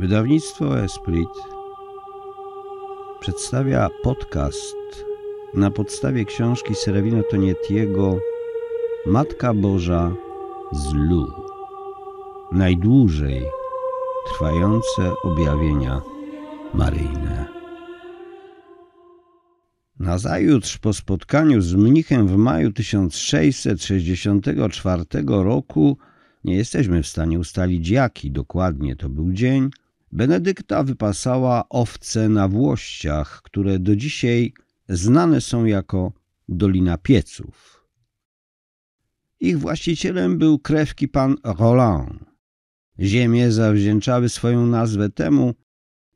Wydawnictwo Esprit przedstawia podcast na podstawie książki Serawina Tonietiego Matka Boża z Lu. Najdłużej trwające objawienia maryjne. Nazajutrz po spotkaniu z mnichem w maju 1664 roku nie jesteśmy w stanie ustalić jaki dokładnie to był dzień, Benedykta wypasała owce na Włościach, które do dzisiaj znane są jako Dolina Pieców. Ich właścicielem był krewki pan Roland. Ziemie zawdzięczały swoją nazwę temu,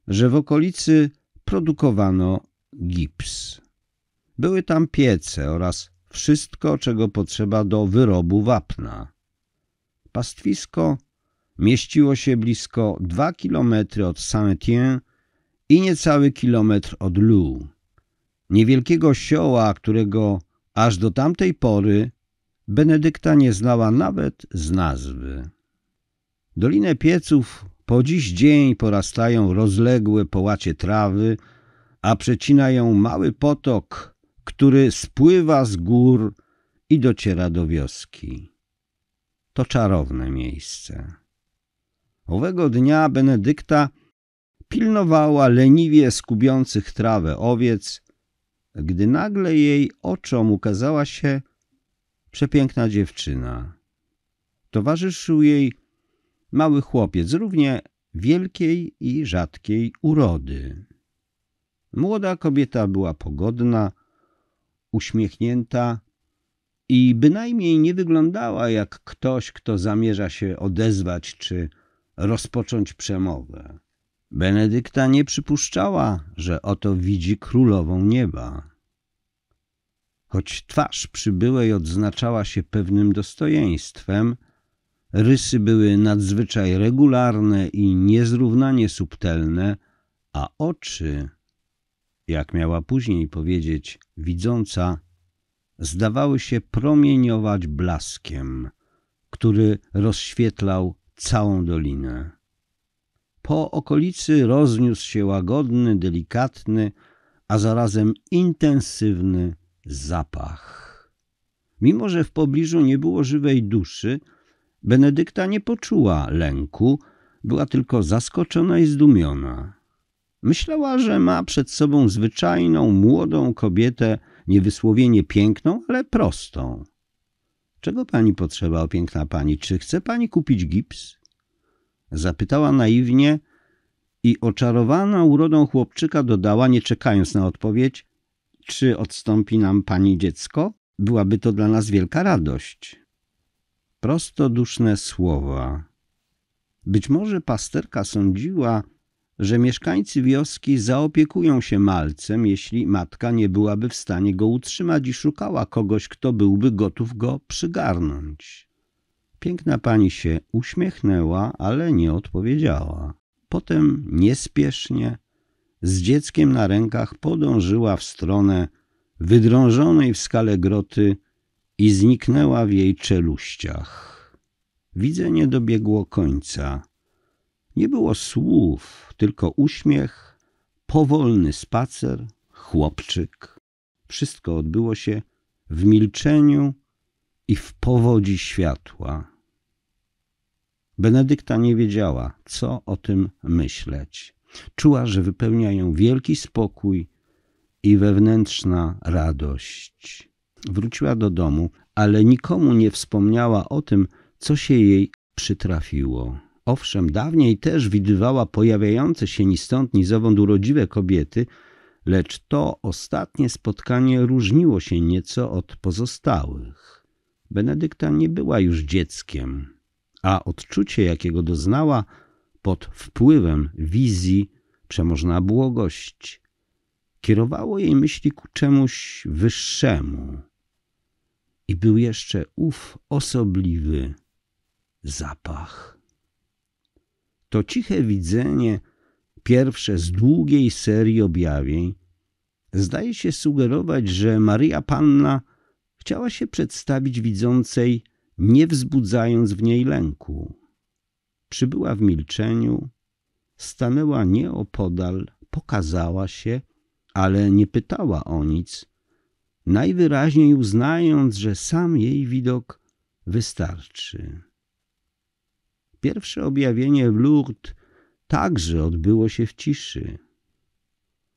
że w okolicy produkowano gips. Były tam piece oraz wszystko, czego potrzeba do wyrobu wapna. Pastwisko mieściło się blisko 2 km od Saint-Étienne i niecały kilometr od Lou, niewielkiego sioła, którego aż do tamtej pory Benedykta nie znała nawet z nazwy. Dolinę Pieców po dziś dzień porastają rozległe połacie trawy, a przecina ją mały potok, który spływa z gór i dociera do wioski. To czarowne miejsce. Owego dnia Benedykta pilnowała leniwie skubiących trawę owiec, gdy nagle jej oczom ukazała się przepiękna dziewczyna. Towarzyszył jej mały chłopiec, równie wielkiej i rzadkiej urody. Młoda kobieta była pogodna, uśmiechnięta i bynajmniej nie wyglądała jak ktoś, kto zamierza się odezwać czy rozpocząć przemowę. Benedykta nie przypuszczała, że oto widzi królową nieba. Choć twarz przybyłej odznaczała się pewnym dostojeństwem, rysy były nadzwyczaj regularne i niezrównanie subtelne, a oczy, jak miała później powiedzieć widząca, zdawały się promieniować blaskiem, który rozświetlał całą dolinę. Po okolicy rozniósł się łagodny, delikatny, a zarazem intensywny zapach. Mimo, że w pobliżu nie było żywej duszy, Benedykta nie poczuła lęku, była tylko zaskoczona i zdumiona. Myślała, że ma przed sobą zwyczajną, młodą kobietę, niewysłowienie piękną, ale prostą. Czego pani potrzeba, o piękna pani? Czy chce pani kupić gips? Zapytała naiwnie i oczarowana urodą chłopczyka dodała, nie czekając na odpowiedź, czy odstąpi nam pani dziecko? Byłaby to dla nas wielka radość. Prostoduszne słowa. Być może pasterka sądziła, że mieszkańcy wioski zaopiekują się malcem, jeśli matka nie byłaby w stanie go utrzymać i szukała kogoś, kto byłby gotów go przygarnąć. Piękna pani się uśmiechnęła, ale nie odpowiedziała. Potem niespiesznie, z dzieckiem na rękach podążyła w stronę wydrążonej w skale groty i zniknęła w jej czeluściach. Widzenie dobiegło końca. Nie było słów, tylko uśmiech, powolny spacer, chłopczyk. Wszystko odbyło się w milczeniu i w powodzi światła. Benedykta nie wiedziała, co o tym myśleć. Czuła, że wypełnia ją wielki spokój i wewnętrzna radość. Wróciła do domu, ale nikomu nie wspomniała o tym, co się jej przytrafiło. Owszem, dawniej też widywała pojawiające się ni stąd, ni zowąd urodziwe kobiety, lecz to ostatnie spotkanie różniło się nieco od pozostałych. Benedykta nie była już dzieckiem, a odczucie, jakiego doznała pod wpływem wizji, przemożna błogość, kierowało jej myśli ku czemuś wyższemu. I był jeszcze ów osobliwy zapach to ciche widzenie, pierwsze z długiej serii objawień, zdaje się sugerować, że Maria Panna chciała się przedstawić widzącej, nie wzbudzając w niej lęku. Przybyła w milczeniu, stanęła nieopodal, pokazała się, ale nie pytała o nic, najwyraźniej uznając, że sam jej widok wystarczy. Pierwsze objawienie w Lourdes także odbyło się w ciszy.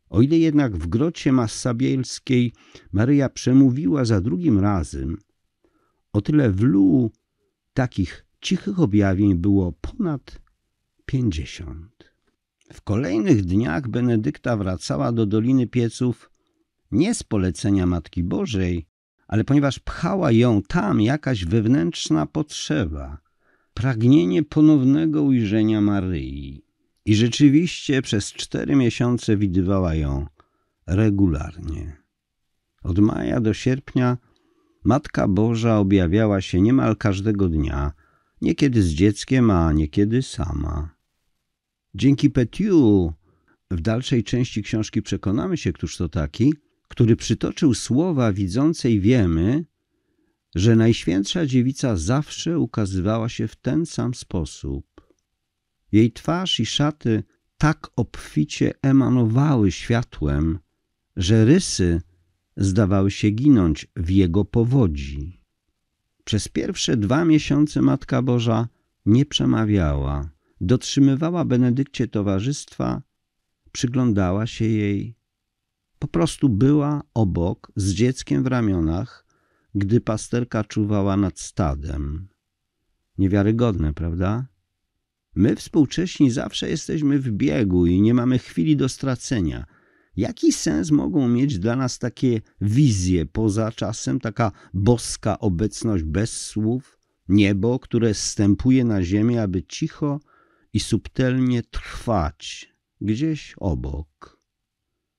O ile jednak w grocie Massabielskiej Maryja przemówiła za drugim razem, o tyle w Lu takich cichych objawień było ponad pięćdziesiąt. W kolejnych dniach Benedykta wracała do Doliny Pieców nie z polecenia Matki Bożej, ale ponieważ pchała ją tam jakaś wewnętrzna potrzeba – pragnienie ponownego ujrzenia Maryi. I rzeczywiście przez cztery miesiące widywała ją regularnie. Od maja do sierpnia Matka Boża objawiała się niemal każdego dnia, niekiedy z dzieckiem, a niekiedy sama. Dzięki Petiu w dalszej części książki przekonamy się, któż to taki, który przytoczył słowa widzącej wiemy, że Najświętsza Dziewica zawsze ukazywała się w ten sam sposób. Jej twarz i szaty tak obficie emanowały światłem, że rysy zdawały się ginąć w jego powodzi. Przez pierwsze dwa miesiące Matka Boża nie przemawiała, dotrzymywała Benedykcie towarzystwa, przyglądała się jej. Po prostu była obok z dzieckiem w ramionach, gdy pasterka czuwała nad stadem. Niewiarygodne, prawda? My współcześni zawsze jesteśmy w biegu i nie mamy chwili do stracenia. Jaki sens mogą mieć dla nas takie wizje poza czasem, taka boska obecność bez słów, niebo, które stępuje na ziemię, aby cicho i subtelnie trwać gdzieś obok?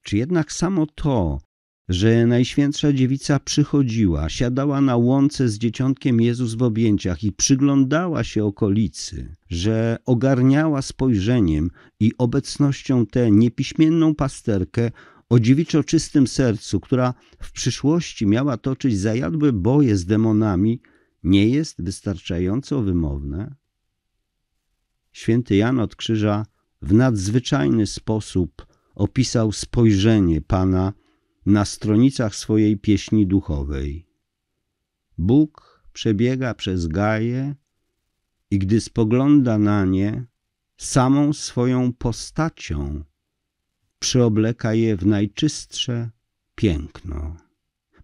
Czy jednak samo to, że Najświętsza Dziewica przychodziła, siadała na łące z Dzieciątkiem Jezus w objęciach i przyglądała się okolicy, że ogarniała spojrzeniem i obecnością tę niepiśmienną pasterkę o dziewiczo czystym sercu, która w przyszłości miała toczyć zajadłe boje z demonami, nie jest wystarczająco wymowne? Święty Jan od Krzyża w nadzwyczajny sposób opisał spojrzenie Pana – na stronicach swojej pieśni duchowej. Bóg przebiega przez gaje i gdy spogląda na nie, samą swoją postacią przyobleka je w najczystsze piękno.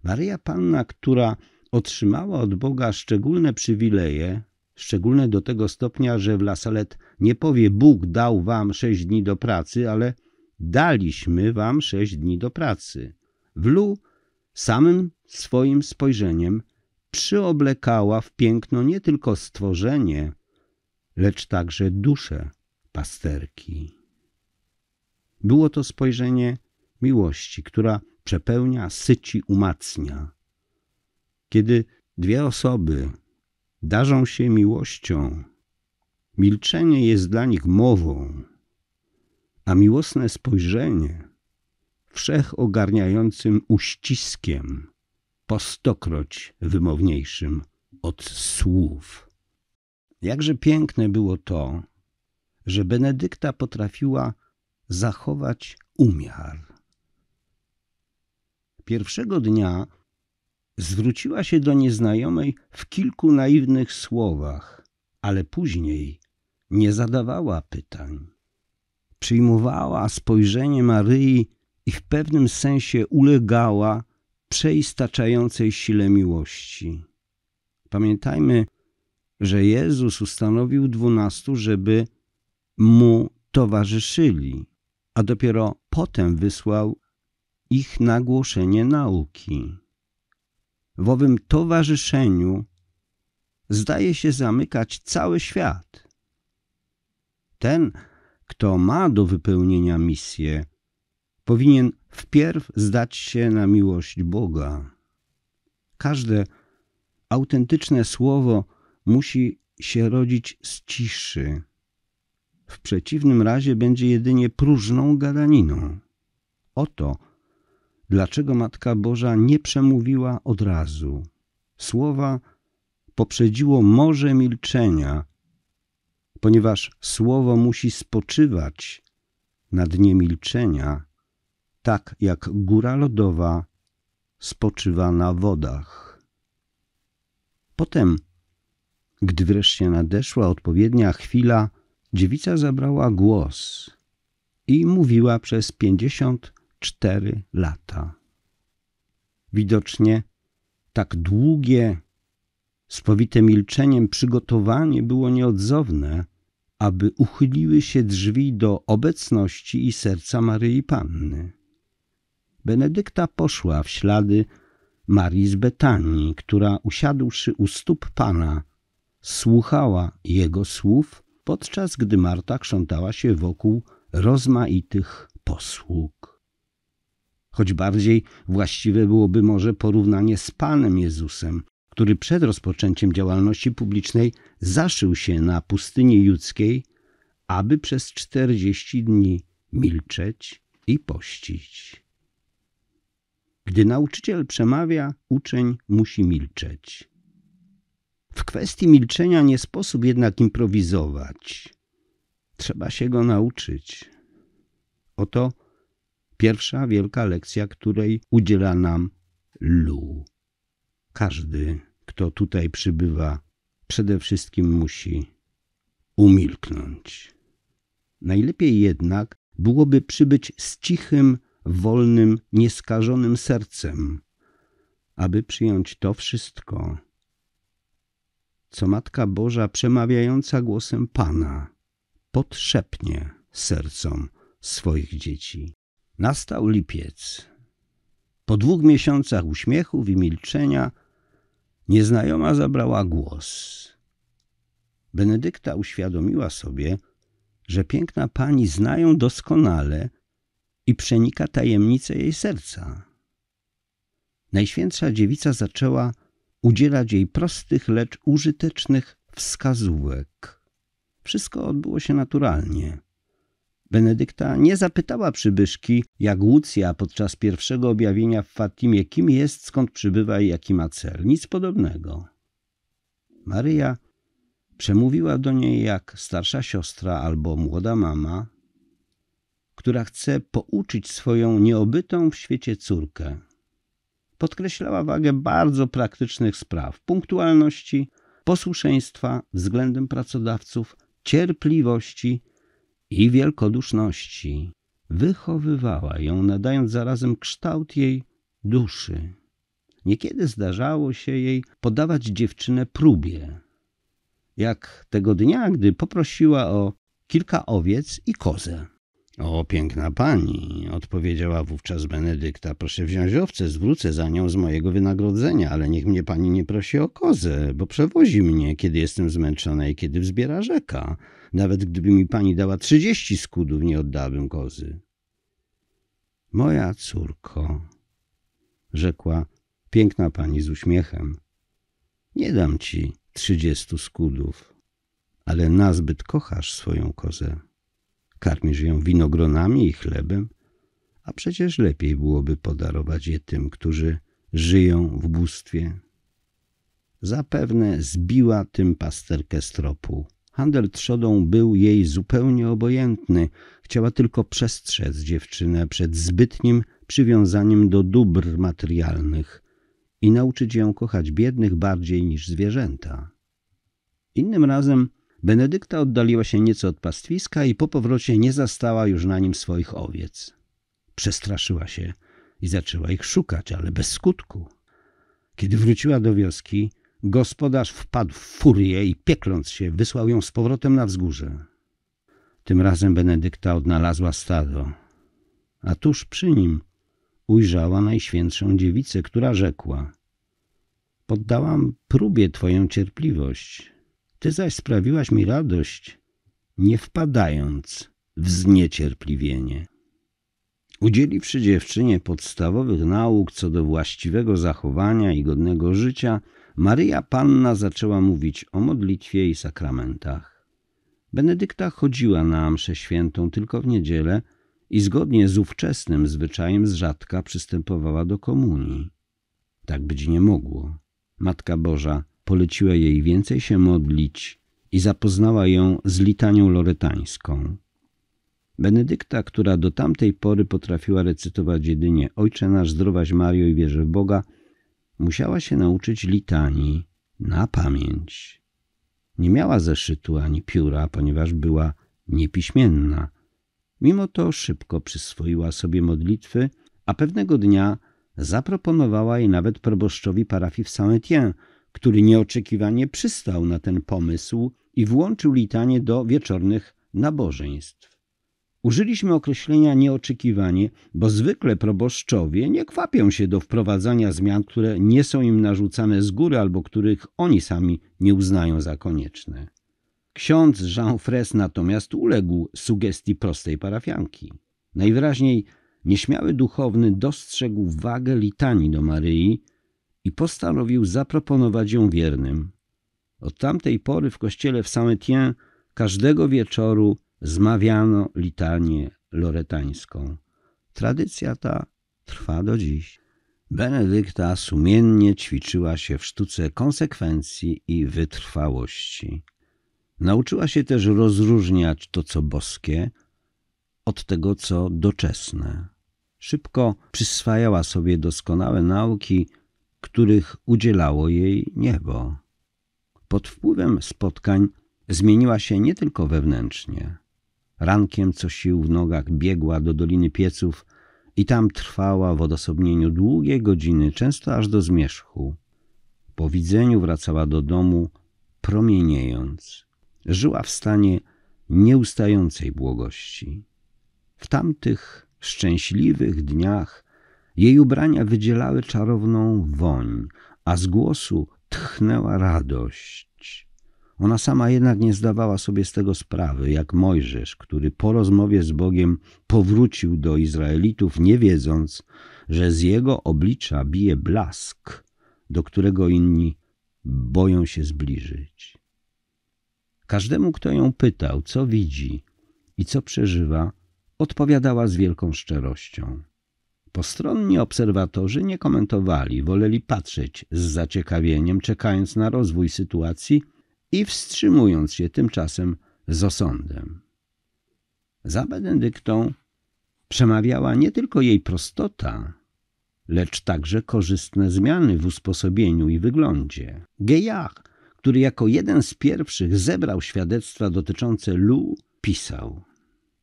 Maria Panna, która otrzymała od Boga szczególne przywileje, szczególne do tego stopnia, że w Lasalet nie powie Bóg dał wam sześć dni do pracy, ale daliśmy wam sześć dni do pracy. Wlu samym swoim spojrzeniem przyoblekała w piękno nie tylko stworzenie, lecz także duszę pasterki. Było to spojrzenie miłości, która przepełnia, syci, umacnia. Kiedy dwie osoby darzą się miłością, milczenie jest dla nich mową, a miłosne spojrzenie – wszechogarniającym uściskiem, po stokroć wymowniejszym od słów. Jakże piękne było to, że Benedykta potrafiła zachować umiar. Pierwszego dnia zwróciła się do nieznajomej w kilku naiwnych słowach, ale później nie zadawała pytań. Przyjmowała spojrzenie Maryi i w pewnym sensie ulegała przeistaczającej sile miłości. Pamiętajmy, że Jezus ustanowił dwunastu, żeby mu towarzyszyli, a dopiero potem wysłał ich na głoszenie nauki. W owym towarzyszeniu zdaje się zamykać cały świat. Ten, kto ma do wypełnienia misję, powinien wpierw zdać się na miłość Boga. Każde autentyczne słowo musi się rodzić z ciszy. W przeciwnym razie będzie jedynie próżną gadaniną. Oto, dlaczego Matka Boża nie przemówiła od razu. Słowa poprzedziło morze milczenia, ponieważ słowo musi spoczywać na dnie milczenia, tak jak góra lodowa spoczywa na wodach. Potem, gdy wreszcie nadeszła odpowiednia chwila, dziewica zabrała głos i mówiła przez pięćdziesiąt cztery lata. Widocznie tak długie, spowite milczeniem przygotowanie było nieodzowne, aby uchyliły się drzwi do obecności i serca Maryi Panny. Benedykta poszła w ślady Marii z Betanii, która usiadłszy u stóp Pana, słuchała Jego słów, podczas gdy Marta krzątała się wokół rozmaitych posług. Choć bardziej właściwe byłoby może porównanie z Panem Jezusem, który przed rozpoczęciem działalności publicznej zaszył się na pustyni judzkiej, aby przez czterdzieści dni milczeć i pościć. Gdy nauczyciel przemawia, uczeń musi milczeć. W kwestii milczenia nie sposób jednak improwizować. Trzeba się go nauczyć. Oto pierwsza wielka lekcja, której udziela nam Lu. Każdy, kto tutaj przybywa, przede wszystkim musi umilknąć. Najlepiej jednak byłoby przybyć z cichym wolnym, nieskażonym sercem, aby przyjąć to wszystko, co Matka Boża przemawiająca głosem Pana podszepnie sercom swoich dzieci. Nastał lipiec. Po dwóch miesiącach uśmiechów i milczenia nieznajoma zabrała głos. Benedykta uświadomiła sobie, że piękna pani znają doskonale i przenika tajemnicę jej serca. Najświętsza dziewica zaczęła udzielać jej prostych, lecz użytecznych wskazówek. Wszystko odbyło się naturalnie. Benedykta nie zapytała przybyszki, jak Łucja podczas pierwszego objawienia w Fatimie, kim jest, skąd przybywa i jaki ma cel. Nic podobnego. Maryja przemówiła do niej jak starsza siostra albo młoda mama, która chce pouczyć swoją nieobytą w świecie córkę. Podkreślała wagę bardzo praktycznych spraw, punktualności, posłuszeństwa względem pracodawców, cierpliwości i wielkoduszności. Wychowywała ją, nadając zarazem kształt jej duszy. Niekiedy zdarzało się jej podawać dziewczynę próbie. Jak tego dnia, gdy poprosiła o kilka owiec i kozę. O, piękna pani, odpowiedziała wówczas Benedykta, proszę wziąć owce, zwrócę za nią z mojego wynagrodzenia, ale niech mnie pani nie prosi o kozę, bo przewozi mnie, kiedy jestem zmęczona i kiedy wzbiera rzeka. Nawet gdyby mi pani dała trzydzieści skudów, nie oddałabym kozy. Moja córko, rzekła piękna pani z uśmiechem, nie dam ci trzydziestu skudów, ale nazbyt kochasz swoją kozę. Karmisz ją winogronami i chlebem, a przecież lepiej byłoby podarować je tym, którzy żyją w bóstwie. Zapewne zbiła tym pasterkę z tropu. Handel trzodą był jej zupełnie obojętny. Chciała tylko przestrzec dziewczynę przed zbytnim przywiązaniem do dóbr materialnych i nauczyć ją kochać biednych bardziej niż zwierzęta. Innym razem Benedykta oddaliła się nieco od pastwiska i po powrocie nie zastała już na nim swoich owiec. Przestraszyła się i zaczęła ich szukać, ale bez skutku. Kiedy wróciła do wioski, gospodarz wpadł w furię i piekląc się wysłał ją z powrotem na wzgórze. Tym razem Benedykta odnalazła stado, a tuż przy nim ujrzała Najświętszą Dziewicę, która rzekła – Poddałam próbie twoją cierpliwość – ty zaś sprawiłaś mi radość, nie wpadając w zniecierpliwienie. Udzieliwszy dziewczynie podstawowych nauk co do właściwego zachowania i godnego życia, Maryja Panna zaczęła mówić o modlitwie i sakramentach. Benedykta chodziła na mszę świętą tylko w niedzielę i zgodnie z ówczesnym zwyczajem z rzadka przystępowała do komunii. Tak być nie mogło. Matka Boża poleciła jej więcej się modlić i zapoznała ją z litanią loretańską. Benedykta, która do tamtej pory potrafiła recytować jedynie Ojcze nasz, zdrowaś Mario i wierzę w Boga, musiała się nauczyć litanii na pamięć. Nie miała zeszytu ani pióra, ponieważ była niepiśmienna. Mimo to szybko przyswoiła sobie modlitwy, a pewnego dnia zaproponowała je nawet proboszczowi parafii w Saint-Étienne, który nieoczekiwanie przystał na ten pomysł i włączył litanie do wieczornych nabożeństw. Użyliśmy określenia nieoczekiwanie, bo zwykle proboszczowie nie kwapią się do wprowadzania zmian, które nie są im narzucane z góry albo których oni sami nie uznają za konieczne. Ksiądz Jean Fres natomiast uległ sugestii prostej parafianki. Najwyraźniej nieśmiały duchowny dostrzegł wagę litanii do Maryi, i postanowił zaproponować ją wiernym. Od tamtej pory w kościele w Saint-Étienne każdego wieczoru zmawiano litanię loretańską. Tradycja ta trwa do dziś. Benedykta sumiennie ćwiczyła się w sztuce konsekwencji i wytrwałości. Nauczyła się też rozróżniać to, co boskie, od tego, co doczesne. Szybko przyswajała sobie doskonałe nauki których udzielało jej niebo. Pod wpływem spotkań zmieniła się nie tylko wewnętrznie. Rankiem co sił w nogach biegła do Doliny Pieców i tam trwała w odosobnieniu długie godziny, często aż do zmierzchu. Po widzeniu wracała do domu promieniejąc. Żyła w stanie nieustającej błogości. W tamtych szczęśliwych dniach jej ubrania wydzielały czarowną woń, a z głosu tchnęła radość. Ona sama jednak nie zdawała sobie z tego sprawy, jak Mojżesz, który po rozmowie z Bogiem powrócił do Izraelitów, nie wiedząc, że z jego oblicza bije blask, do którego inni boją się zbliżyć. Każdemu, kto ją pytał, co widzi i co przeżywa, odpowiadała z wielką szczerością. Postronni obserwatorzy nie komentowali, woleli patrzeć z zaciekawieniem, czekając na rozwój sytuacji i wstrzymując się tymczasem z osądem. Za Benedyktą przemawiała nie tylko jej prostota, lecz także korzystne zmiany w usposobieniu i wyglądzie. Gejach, który jako jeden z pierwszych zebrał świadectwa dotyczące Lu, pisał.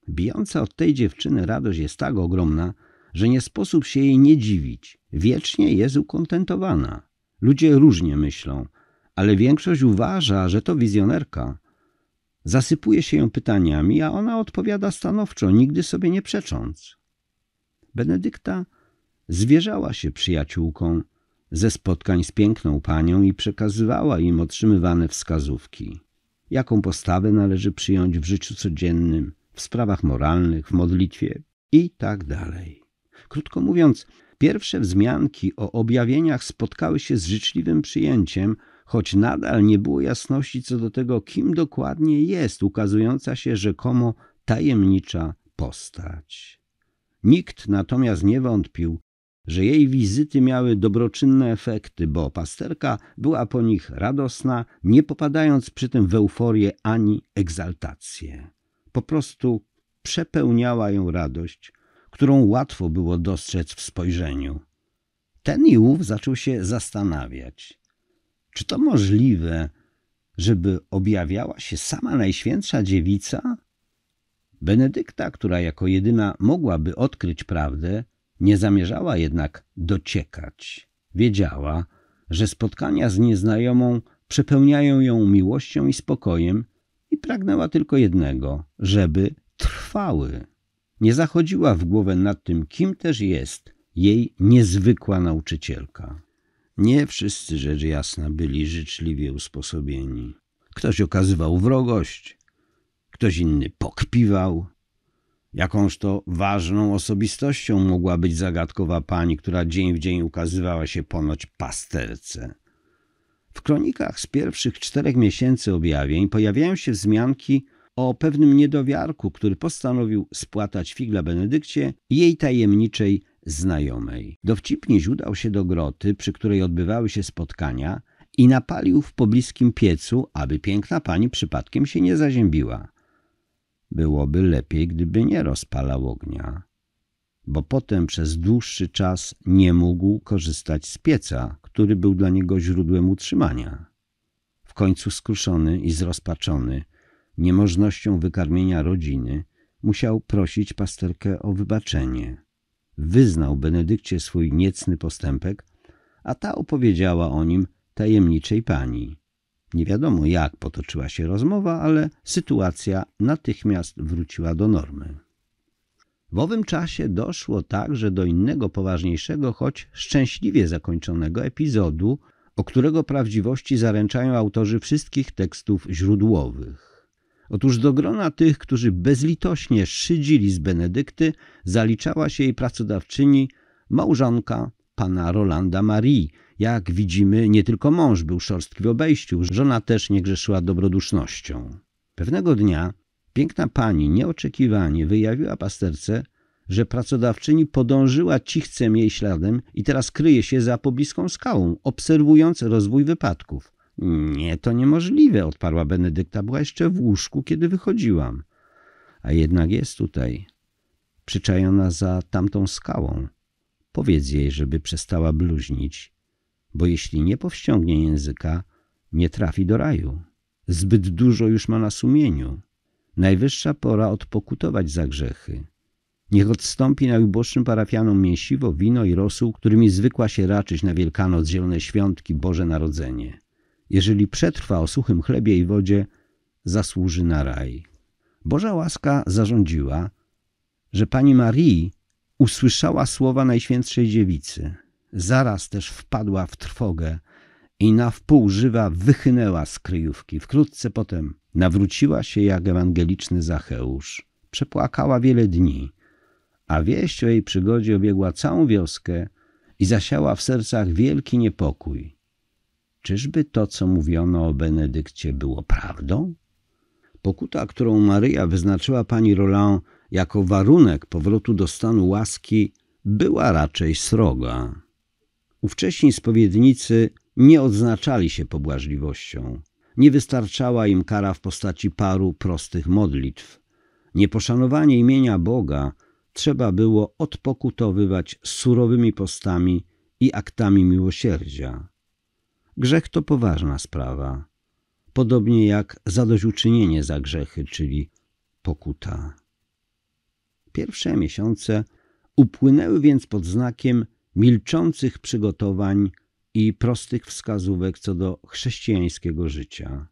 Bijąca od tej dziewczyny radość jest tak ogromna, że nie sposób się jej nie dziwić. Wiecznie jest ukontentowana. Ludzie różnie myślą, ale większość uważa, że to wizjonerka. Zasypuje się ją pytaniami, a ona odpowiada stanowczo, nigdy sobie nie przecząc. Benedykta zwierzała się przyjaciółką ze spotkań z piękną panią i przekazywała im otrzymywane wskazówki. Jaką postawę należy przyjąć w życiu codziennym, w sprawach moralnych, w modlitwie i tak dalej. Krótko mówiąc, pierwsze wzmianki o objawieniach spotkały się z życzliwym przyjęciem, choć nadal nie było jasności co do tego, kim dokładnie jest ukazująca się rzekomo tajemnicza postać. Nikt natomiast nie wątpił, że jej wizyty miały dobroczynne efekty, bo pasterka była po nich radosna, nie popadając przy tym w euforię ani egzaltację. Po prostu przepełniała ją radość, którą łatwo było dostrzec w spojrzeniu. Ten i ów zaczął się zastanawiać. Czy to możliwe, żeby objawiała się sama Najświętsza Dziewica? Benedykta, która jako jedyna mogłaby odkryć prawdę, nie zamierzała jednak dociekać. Wiedziała, że spotkania z nieznajomą przepełniają ją miłością i spokojem i pragnęła tylko jednego, żeby trwały nie zachodziła w głowę nad tym, kim też jest jej niezwykła nauczycielka. Nie wszyscy, rzecz jasna, byli życzliwie usposobieni. Ktoś okazywał wrogość, ktoś inny pokpiwał. Jakąż to ważną osobistością mogła być zagadkowa pani, która dzień w dzień ukazywała się ponoć pasterce. W kronikach z pierwszych czterech miesięcy objawień pojawiają się wzmianki o pewnym niedowiarku, który postanowił spłatać figla Benedykcie jej tajemniczej znajomej. Dowcipnie udał się do groty, przy której odbywały się spotkania i napalił w pobliskim piecu, aby piękna pani przypadkiem się nie zaziębiła. Byłoby lepiej, gdyby nie rozpalał ognia, bo potem przez dłuższy czas nie mógł korzystać z pieca, który był dla niego źródłem utrzymania. W końcu skruszony i zrozpaczony niemożnością wykarmienia rodziny, musiał prosić pasterkę o wybaczenie. Wyznał Benedykcie swój niecny postępek, a ta opowiedziała o nim tajemniczej pani. Nie wiadomo jak potoczyła się rozmowa, ale sytuacja natychmiast wróciła do normy. W owym czasie doszło także do innego poważniejszego, choć szczęśliwie zakończonego epizodu, o którego prawdziwości zaręczają autorzy wszystkich tekstów źródłowych. Otóż do grona tych, którzy bezlitośnie szydzili z Benedykty, zaliczała się jej pracodawczyni, małżonka pana Rolanda Marie. Jak widzimy, nie tylko mąż był szorstki w obejściu, żona też nie grzeszyła dobrodusznością. Pewnego dnia piękna pani nieoczekiwanie wyjawiła pasterce, że pracodawczyni podążyła cichcem jej śladem i teraz kryje się za pobliską skałą, obserwując rozwój wypadków. Nie, to niemożliwe, odparła Benedykta. Była jeszcze w łóżku, kiedy wychodziłam. A jednak jest tutaj, przyczajona za tamtą skałą. Powiedz jej, żeby przestała bluźnić, bo jeśli nie powściągnie języka, nie trafi do raju. Zbyt dużo już ma na sumieniu. Najwyższa pora odpokutować za grzechy. Niech odstąpi najuboższym parafianom mięsiwo, wino i rosół, którymi zwykła się raczyć na Wielkanoc, Zielone Świątki, Boże Narodzenie. Jeżeli przetrwa o suchym chlebie i wodzie, zasłuży na raj. Boża łaska zarządziła, że pani Marii usłyszała słowa Najświętszej Dziewicy. Zaraz też wpadła w trwogę i na wpół żywa wychynęła z kryjówki. Wkrótce potem nawróciła się jak ewangeliczny Zacheusz. Przepłakała wiele dni, a wieść o jej przygodzie obiegła całą wioskę i zasiała w sercach wielki niepokój. Czyżby to, co mówiono o Benedykcie, było prawdą? Pokuta, którą Maryja wyznaczyła pani Roland jako warunek powrotu do stanu łaski, była raczej sroga. Ówcześni spowiednicy nie odznaczali się pobłażliwością. Nie wystarczała im kara w postaci paru prostych modlitw. Nieposzanowanie imienia Boga trzeba było odpokutowywać surowymi postami i aktami miłosierdzia. Grzech to poważna sprawa, podobnie jak zadośćuczynienie za grzechy, czyli pokuta. Pierwsze miesiące upłynęły więc pod znakiem milczących przygotowań i prostych wskazówek co do chrześcijańskiego życia.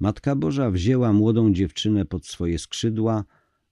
Matka Boża wzięła młodą dziewczynę pod swoje skrzydła,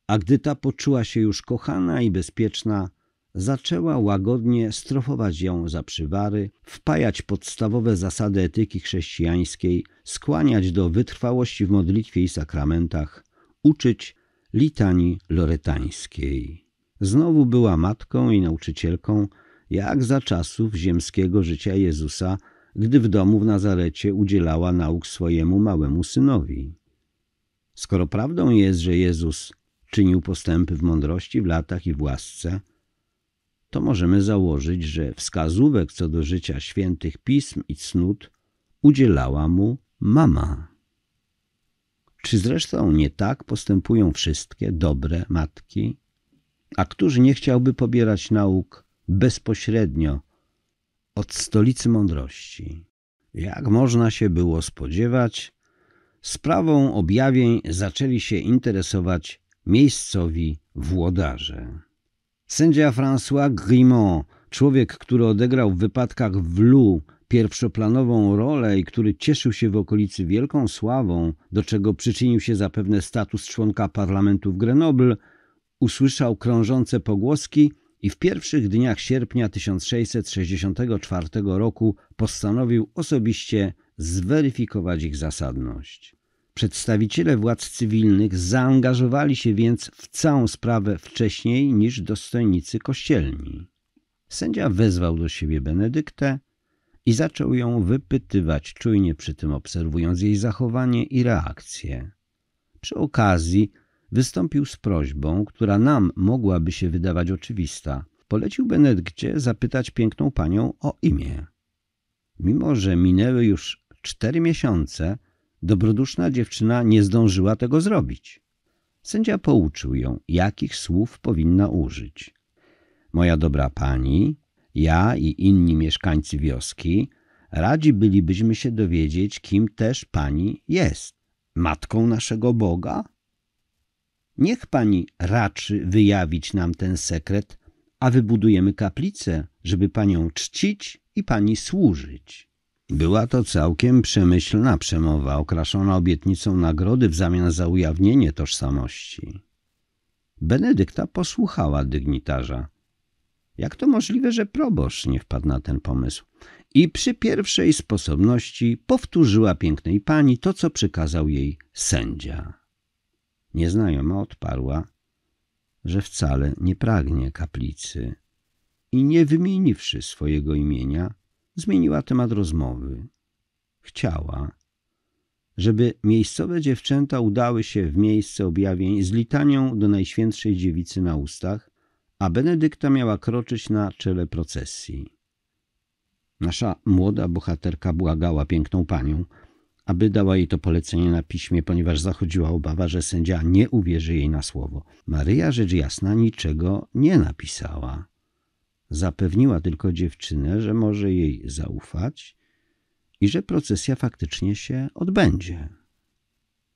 a gdy ta poczuła się już kochana i bezpieczna, zaczęła łagodnie strofować ją za przywary, wpajać podstawowe zasady etyki chrześcijańskiej, skłaniać do wytrwałości w modlitwie i sakramentach, uczyć litanii loretańskiej. Znowu była matką i nauczycielką, jak za czasów ziemskiego życia Jezusa, gdy w domu w Nazarecie udzielała nauk swojemu małemu synowi. Skoro prawdą jest, że Jezus czynił postępy w mądrości, w latach i w łasce – to możemy założyć, że wskazówek co do życia świętych pism i cnót udzielała mu mama. Czy zresztą nie tak postępują wszystkie dobre matki? A któż nie chciałby pobierać nauk bezpośrednio od stolicy mądrości? Jak można się było spodziewać, sprawą objawień zaczęli się interesować miejscowi włodarze. Sędzia François Grimaud, człowiek, który odegrał w wypadkach w Lu pierwszoplanową rolę i który cieszył się w okolicy wielką sławą, do czego przyczynił się zapewne status członka parlamentu w Grenoble, usłyszał krążące pogłoski i w pierwszych dniach sierpnia 1664 roku postanowił osobiście zweryfikować ich zasadność. Przedstawiciele władz cywilnych zaangażowali się więc w całą sprawę wcześniej niż dostojnicy kościelni. Sędzia wezwał do siebie Benedyktę i zaczął ją wypytywać, czujnie przy tym obserwując jej zachowanie i reakcję. Przy okazji wystąpił z prośbą, która nam mogłaby się wydawać oczywista. Polecił Benedykcie zapytać piękną panią o imię. Mimo, że minęły już cztery miesiące, Dobroduszna dziewczyna nie zdążyła tego zrobić. Sędzia pouczył ją, jakich słów powinna użyć. Moja dobra pani, ja i inni mieszkańcy wioski radzi bylibyśmy się dowiedzieć, kim też pani jest. Matką naszego Boga? Niech pani raczy wyjawić nam ten sekret, a wybudujemy kaplicę, żeby panią czcić i pani służyć. Była to całkiem przemyślna przemowa, okraszona obietnicą nagrody w zamian za ujawnienie tożsamości. Benedykta posłuchała dygnitarza. Jak to możliwe, że proboszcz nie wpadł na ten pomysł? I przy pierwszej sposobności powtórzyła pięknej pani to, co przykazał jej sędzia. Nieznajoma odparła, że wcale nie pragnie kaplicy i nie wymieniwszy swojego imienia, Zmieniła temat rozmowy. Chciała, żeby miejscowe dziewczęta udały się w miejsce objawień z litanią do Najświętszej Dziewicy na ustach, a Benedykta miała kroczyć na czele procesji. Nasza młoda bohaterka błagała piękną panią, aby dała jej to polecenie na piśmie, ponieważ zachodziła obawa, że sędzia nie uwierzy jej na słowo. Maryja rzecz jasna niczego nie napisała. Zapewniła tylko dziewczynę, że może jej zaufać i że procesja faktycznie się odbędzie.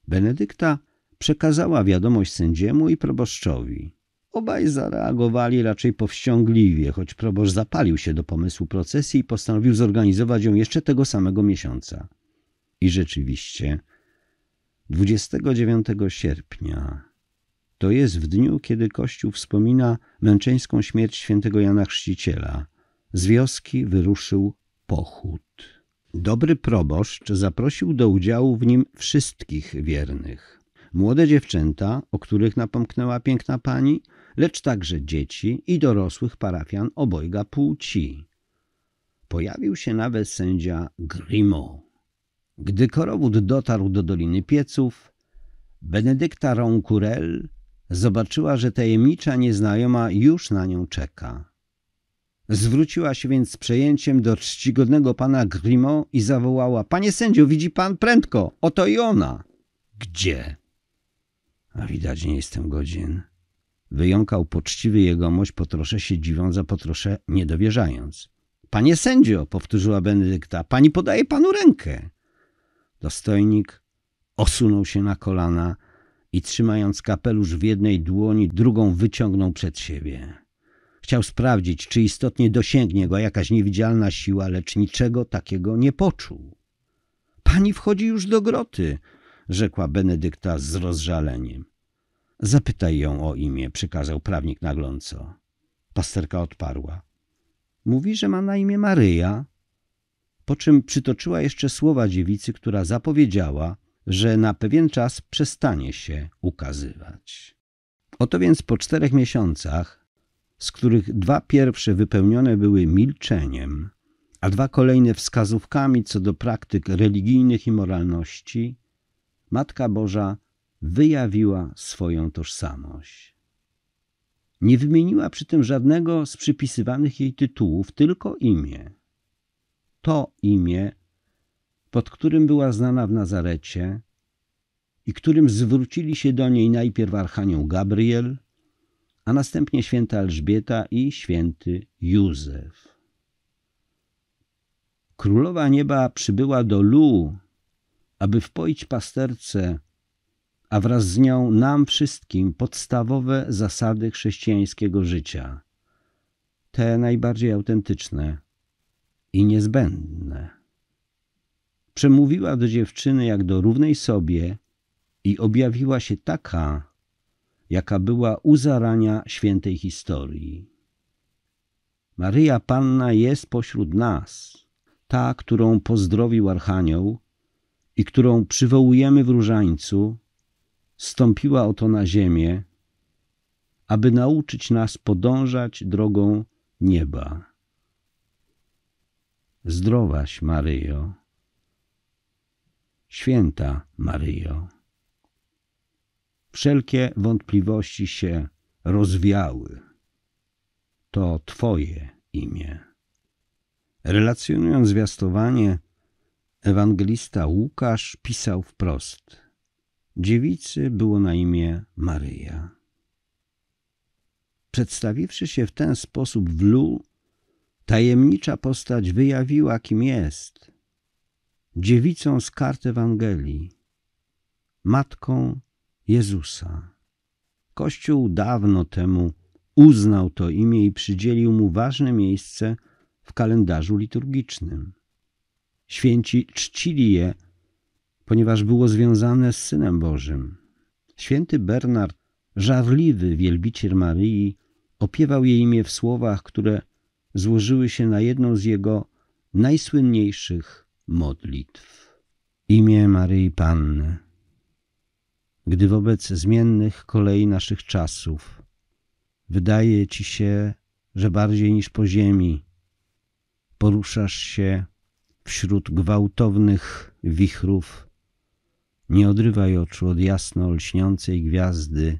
Benedykta przekazała wiadomość sędziemu i proboszczowi. Obaj zareagowali raczej powściągliwie, choć proboszcz zapalił się do pomysłu procesji i postanowił zorganizować ją jeszcze tego samego miesiąca. I rzeczywiście, 29 sierpnia to jest w dniu, kiedy Kościół wspomina męczeńską śmierć świętego Jana Chrzciciela. Z wioski wyruszył pochód. Dobry proboszcz zaprosił do udziału w nim wszystkich wiernych. Młode dziewczęta, o których napomknęła piękna pani, lecz także dzieci i dorosłych parafian obojga płci. Pojawił się nawet sędzia Grimaud. Gdy korowód dotarł do Doliny Pieców, Benedykta Roncourel Zobaczyła, że tajemnicza nieznajoma już na nią czeka. Zwróciła się więc z przejęciem do czcigodnego pana Grimaud i zawołała – Panie sędzio, widzi pan prędko, oto i ona! – Gdzie? – A widać nie jestem godzien. Wyjąkał poczciwy jegomość, potrosze się dziwiąc, a potrosze niedowierzając. – Panie sędzio – powtórzyła Benedykta – pani podaje panu rękę. Dostojnik osunął się na kolana – i trzymając kapelusz w jednej dłoni, drugą wyciągnął przed siebie. Chciał sprawdzić, czy istotnie dosięgnie go jakaś niewidzialna siła, lecz niczego takiego nie poczuł. Pani wchodzi już do groty, rzekła Benedykta z rozżaleniem. Zapytaj ją o imię, przykazał prawnik nagląco. Pasterka odparła. Mówi, że ma na imię Maryja. Po czym przytoczyła jeszcze słowa dziewicy, która zapowiedziała, że na pewien czas przestanie się ukazywać. Oto więc po czterech miesiącach, z których dwa pierwsze wypełnione były milczeniem, a dwa kolejne wskazówkami co do praktyk religijnych i moralności, Matka Boża wyjawiła swoją tożsamość. Nie wymieniła przy tym żadnego z przypisywanych jej tytułów, tylko imię. To imię pod którym była znana w Nazarecie i którym zwrócili się do niej najpierw archanioł Gabriel, a następnie święta Elżbieta i święty Józef. Królowa Nieba przybyła do Lu, aby wpoić pasterce, a wraz z nią nam wszystkim podstawowe zasady chrześcijańskiego życia, te najbardziej autentyczne i niezbędne. Przemówiła do dziewczyny jak do równej sobie i objawiła się taka, jaka była u zarania świętej historii. Maryja Panna jest pośród nas, ta, którą pozdrowił Archanioł i którą przywołujemy w różańcu, stąpiła oto na ziemię, aby nauczyć nas podążać drogą nieba. Zdrowaś, Maryjo. Święta Maryjo. Wszelkie wątpliwości się rozwiały. To Twoje imię. Relacjonując zwiastowanie, ewangelista Łukasz pisał wprost. Dziewicy było na imię Maryja. Przedstawiwszy się w ten sposób w Lu, tajemnicza postać wyjawiła, kim jest – dziewicą z kart Ewangelii, matką Jezusa. Kościół dawno temu uznał to imię i przydzielił mu ważne miejsce w kalendarzu liturgicznym. Święci czcili je, ponieważ było związane z Synem Bożym. Święty Bernard, żarliwy wielbiciel Maryi, opiewał jej imię w słowach, które złożyły się na jedną z jego najsłynniejszych modlitw. Imię Maryi Panny, gdy wobec zmiennych kolei naszych czasów wydaje ci się, że bardziej niż po ziemi poruszasz się wśród gwałtownych wichrów, nie odrywaj oczu od jasno lśniącej gwiazdy,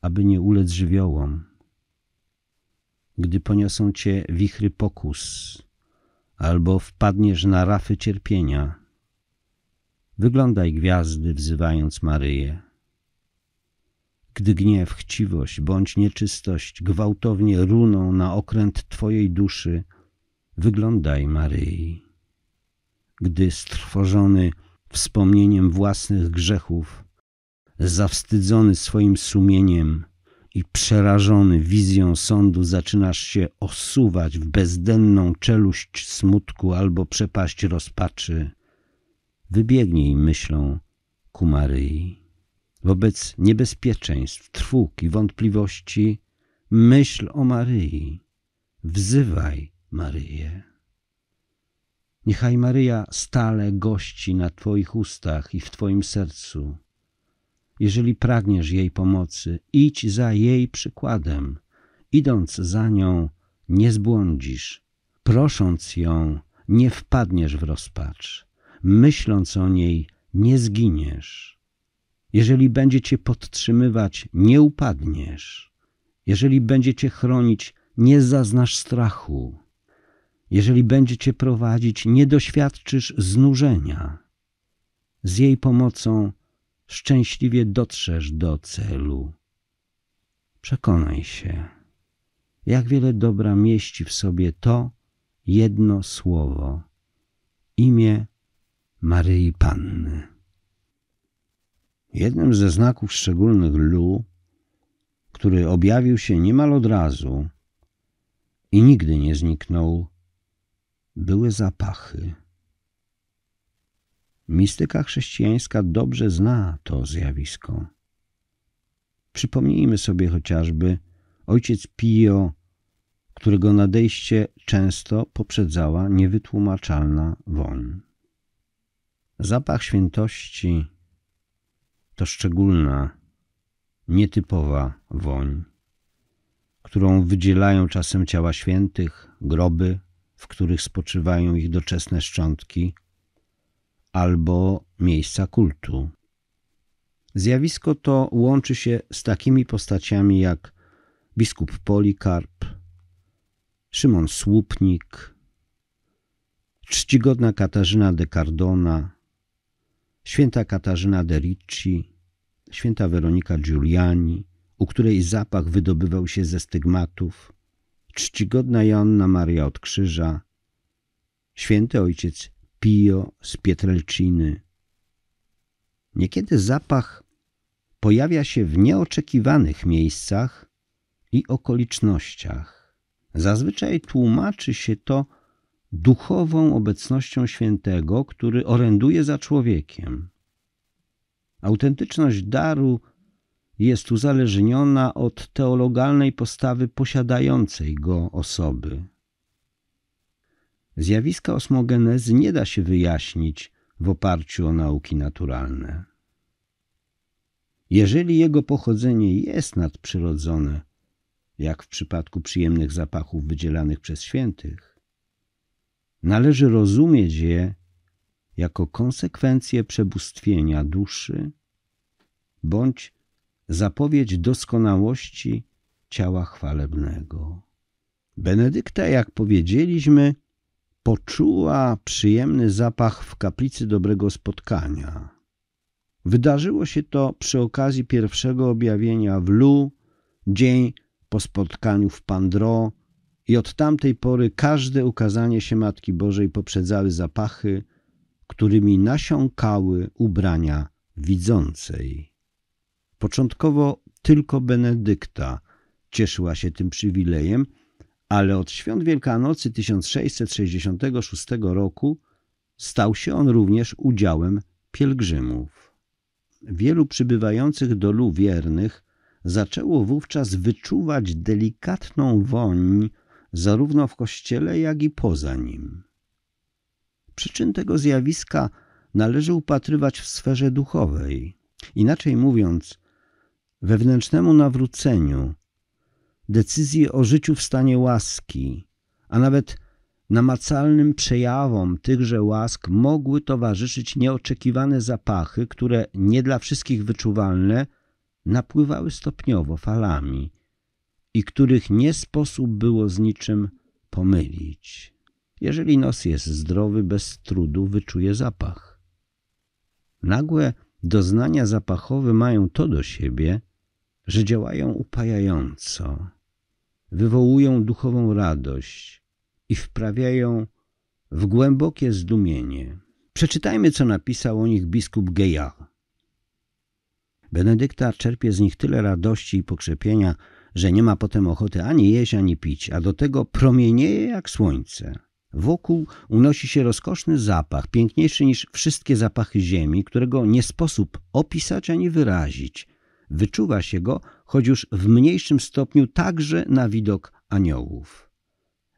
aby nie ulec żywiołom. Gdy poniosą cię wichry pokus, albo wpadniesz na rafy cierpienia. Wyglądaj gwiazdy, wzywając Maryję. Gdy gniew, chciwość bądź nieczystość gwałtownie runą na okręt Twojej duszy, wyglądaj Maryi. Gdy strwożony wspomnieniem własnych grzechów, zawstydzony swoim sumieniem, i przerażony wizją sądu zaczynasz się osuwać w bezdenną czeluść smutku albo przepaść rozpaczy. Wybiegnij myślą ku Maryi. Wobec niebezpieczeństw, trwóg i wątpliwości myśl o Maryi. Wzywaj Maryję. Niechaj Maryja stale gości na Twoich ustach i w Twoim sercu jeżeli pragniesz jej pomocy, idź za jej przykładem. Idąc za nią, nie zbłądzisz. Prosząc ją, nie wpadniesz w rozpacz. Myśląc o niej, nie zginiesz. Jeżeli będzie cię podtrzymywać, nie upadniesz. Jeżeli będzie cię chronić, nie zaznasz strachu. Jeżeli będzie cię prowadzić, nie doświadczysz znużenia. Z jej pomocą szczęśliwie dotrzesz do celu. Przekonaj się, jak wiele dobra mieści w sobie to jedno słowo, imię Maryi Panny. Jednym ze znaków szczególnych Lu, który objawił się niemal od razu i nigdy nie zniknął, były zapachy. Mistyka chrześcijańska dobrze zna to zjawisko. Przypomnijmy sobie chociażby ojciec Pio, którego nadejście często poprzedzała niewytłumaczalna woń. Zapach świętości to szczególna, nietypowa woń, którą wydzielają czasem ciała świętych, groby, w których spoczywają ich doczesne szczątki – albo miejsca kultu. Zjawisko to łączy się z takimi postaciami jak biskup Polikarp, Szymon Słupnik, czcigodna Katarzyna de Cardona, święta Katarzyna de Ricci, święta Weronika Giuliani, u której zapach wydobywał się ze stygmatów, czcigodna Joanna Maria od Krzyża, święty ojciec Pio z Pietrelciny. Niekiedy zapach pojawia się w nieoczekiwanych miejscach i okolicznościach. Zazwyczaj tłumaczy się to duchową obecnością świętego, który oręduje za człowiekiem. Autentyczność daru jest uzależniona od teologalnej postawy posiadającej go osoby. Zjawiska osmogenezy nie da się wyjaśnić w oparciu o nauki naturalne. Jeżeli jego pochodzenie jest nadprzyrodzone, jak w przypadku przyjemnych zapachów wydzielanych przez świętych, należy rozumieć je jako konsekwencję przebóstwienia duszy bądź zapowiedź doskonałości ciała chwalebnego. Benedykta, jak powiedzieliśmy, Poczuła przyjemny zapach w kaplicy dobrego spotkania. Wydarzyło się to przy okazji pierwszego objawienia w Lu, dzień po spotkaniu w Pandro i od tamtej pory każde ukazanie się Matki Bożej poprzedzały zapachy, którymi nasiąkały ubrania widzącej. Początkowo tylko Benedykta cieszyła się tym przywilejem – ale od świąt Wielkanocy 1666 roku stał się on również udziałem pielgrzymów. Wielu przybywających do Lu wiernych zaczęło wówczas wyczuwać delikatną woń zarówno w kościele, jak i poza nim. Przyczyn tego zjawiska należy upatrywać w sferze duchowej. Inaczej mówiąc, wewnętrznemu nawróceniu decyzje o życiu w stanie łaski, a nawet namacalnym przejawom tychże łask mogły towarzyszyć nieoczekiwane zapachy, które nie dla wszystkich wyczuwalne napływały stopniowo falami i których nie sposób było z niczym pomylić. Jeżeli nos jest zdrowy, bez trudu wyczuje zapach. Nagłe doznania zapachowe mają to do siebie, że działają upajająco wywołują duchową radość i wprawiają w głębokie zdumienie. Przeczytajmy, co napisał o nich biskup Gejard. Benedyktar czerpie z nich tyle radości i pokrzepienia, że nie ma potem ochoty ani jeść, ani pić, a do tego promienieje jak słońce. Wokół unosi się rozkoszny zapach, piękniejszy niż wszystkie zapachy ziemi, którego nie sposób opisać ani wyrazić wyczuwa się go, choć już w mniejszym stopniu także na widok aniołów.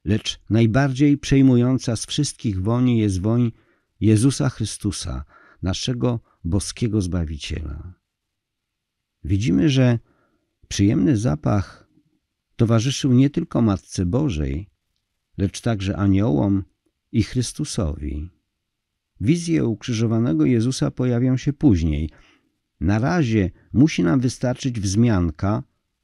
Lecz najbardziej przejmująca z wszystkich woni jest woń Jezusa Chrystusa, naszego boskiego Zbawiciela. Widzimy, że przyjemny zapach towarzyszył nie tylko Matce Bożej, lecz także aniołom i Chrystusowi. Wizje ukrzyżowanego Jezusa pojawią się później – na razie musi nam wystarczyć wzmianka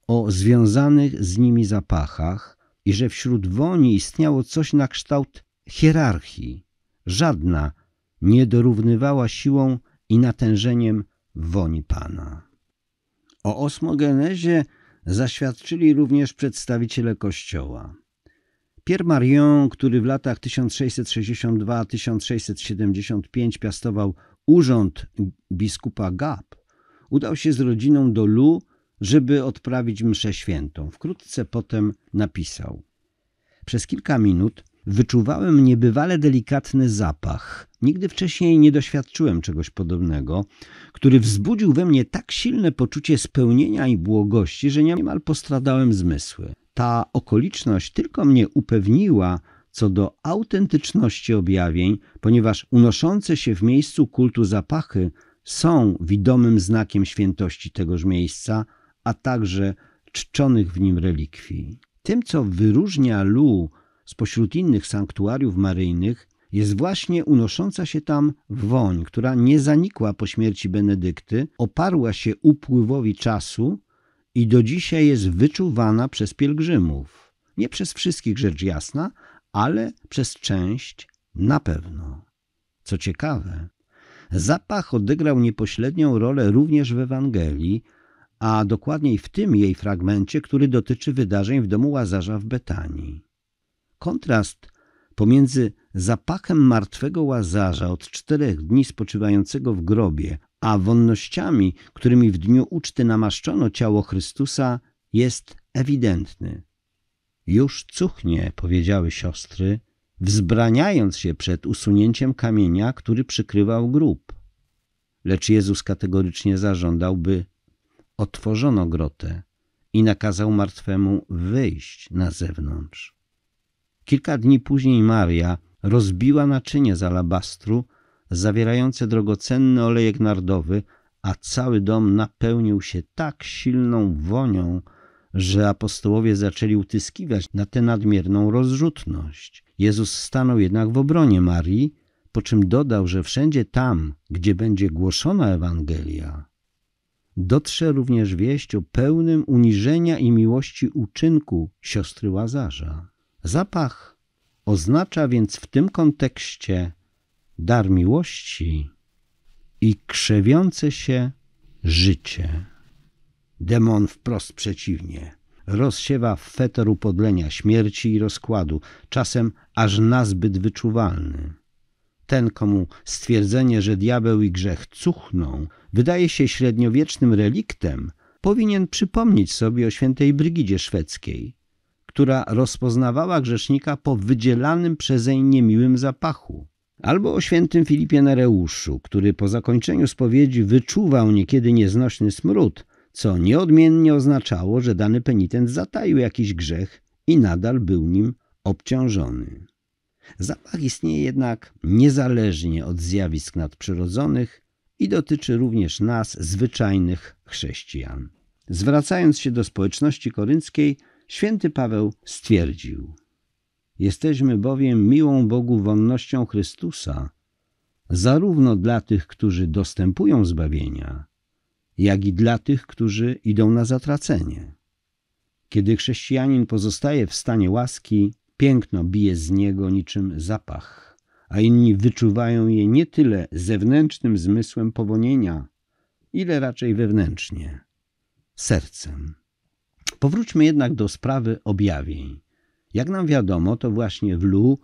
o związanych z nimi zapachach i że wśród woni istniało coś na kształt hierarchii. Żadna nie dorównywała siłą i natężeniem woni Pana. O osmogenezie zaświadczyli również przedstawiciele Kościoła. Pierre Marion, który w latach 1662-1675 piastował urząd biskupa Gap, udał się z rodziną do Lu, żeby odprawić mszę świętą. Wkrótce potem napisał. Przez kilka minut wyczuwałem niebywale delikatny zapach. Nigdy wcześniej nie doświadczyłem czegoś podobnego, który wzbudził we mnie tak silne poczucie spełnienia i błogości, że niemal postradałem zmysły. Ta okoliczność tylko mnie upewniła co do autentyczności objawień, ponieważ unoszące się w miejscu kultu zapachy są widomym znakiem świętości tegoż miejsca, a także czczonych w nim relikwii. Tym, co wyróżnia Lu spośród innych sanktuariów maryjnych, jest właśnie unosząca się tam woń, która nie zanikła po śmierci Benedykty, oparła się upływowi czasu i do dzisiaj jest wyczuwana przez pielgrzymów. Nie przez wszystkich rzecz jasna, ale przez część na pewno. Co ciekawe, Zapach odegrał niepośrednią rolę również w Ewangelii, a dokładniej w tym jej fragmencie, który dotyczy wydarzeń w domu Łazarza w Betanii. Kontrast pomiędzy zapachem martwego Łazarza od czterech dni spoczywającego w grobie, a wonnościami, którymi w dniu uczty namaszczono ciało Chrystusa, jest ewidentny. Już cuchnie, powiedziały siostry, wzbraniając się przed usunięciem kamienia, który przykrywał grób. Lecz Jezus kategorycznie zażądał, by otworzono grotę i nakazał martwemu wyjść na zewnątrz. Kilka dni później Maria rozbiła naczynie z alabastru zawierające drogocenny olejek nardowy, a cały dom napełnił się tak silną wonią, że apostołowie zaczęli utyskiwać na tę nadmierną rozrzutność. Jezus stanął jednak w obronie Marii, po czym dodał, że wszędzie tam, gdzie będzie głoszona Ewangelia, dotrze również wieść o pełnym uniżenia i miłości uczynku siostry Łazarza. Zapach oznacza więc w tym kontekście dar miłości i krzewiące się życie. Demon wprost przeciwnie. Rozsiewa fetor upodlenia, śmierci i rozkładu, czasem aż nazbyt wyczuwalny. Ten, komu stwierdzenie, że diabeł i grzech cuchną, wydaje się średniowiecznym reliktem, powinien przypomnieć sobie o świętej Brygidzie Szwedzkiej, która rozpoznawała grzesznika po wydzielanym przezeń niemiłym zapachu. Albo o świętym Filipie Nereuszu, który po zakończeniu spowiedzi wyczuwał niekiedy nieznośny smród, co nieodmiennie oznaczało, że dany penitent zataił jakiś grzech i nadal był nim obciążony. Zapach istnieje jednak niezależnie od zjawisk nadprzyrodzonych i dotyczy również nas, zwyczajnych chrześcijan. Zwracając się do społeczności korynckiej, święty Paweł stwierdził: Jesteśmy bowiem miłą Bogu wonnością Chrystusa, zarówno dla tych, którzy dostępują zbawienia, jak i dla tych, którzy idą na zatracenie. Kiedy chrześcijanin pozostaje w stanie łaski, piękno bije z niego niczym zapach, a inni wyczuwają je nie tyle zewnętrznym zmysłem powonienia, ile raczej wewnętrznie sercem. Powróćmy jednak do sprawy objawień. Jak nam wiadomo, to właśnie w Lu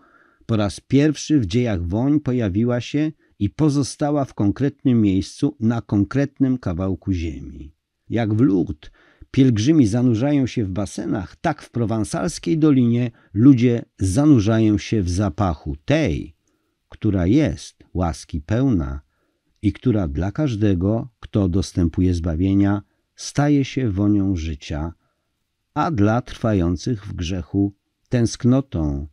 po raz pierwszy w dziejach woń pojawiła się i pozostała w konkretnym miejscu na konkretnym kawałku ziemi. Jak w Lourdes pielgrzymi zanurzają się w basenach, tak w prowansalskiej dolinie ludzie zanurzają się w zapachu tej, która jest łaski pełna i która dla każdego, kto dostępuje zbawienia, staje się wonią życia, a dla trwających w grzechu tęsknotą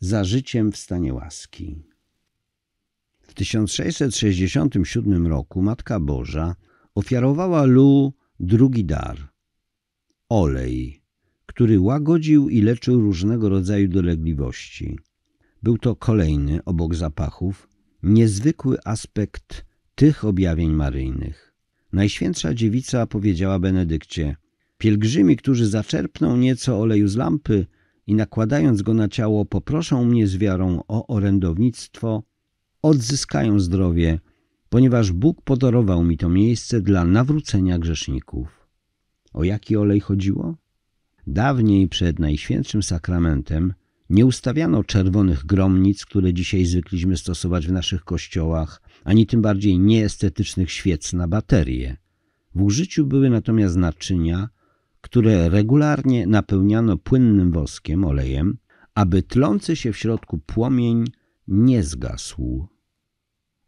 za życiem w stanie łaski. W 1667 roku Matka Boża ofiarowała Lu drugi dar – olej, który łagodził i leczył różnego rodzaju dolegliwości. Był to kolejny, obok zapachów, niezwykły aspekt tych objawień maryjnych. Najświętsza dziewica powiedziała Benedykcie – Pielgrzymi, którzy zaczerpną nieco oleju z lampy i nakładając go na ciało poproszą mnie z wiarą o orędownictwo – odzyskają zdrowie, ponieważ Bóg podarował mi to miejsce dla nawrócenia grzeszników. O jaki olej chodziło? Dawniej przed Najświętszym Sakramentem nie ustawiano czerwonych gromnic, które dzisiaj zwykliśmy stosować w naszych kościołach, ani tym bardziej nieestetycznych świec na baterie. W użyciu były natomiast naczynia, które regularnie napełniano płynnym woskiem, olejem, aby tlący się w środku płomień nie zgasł.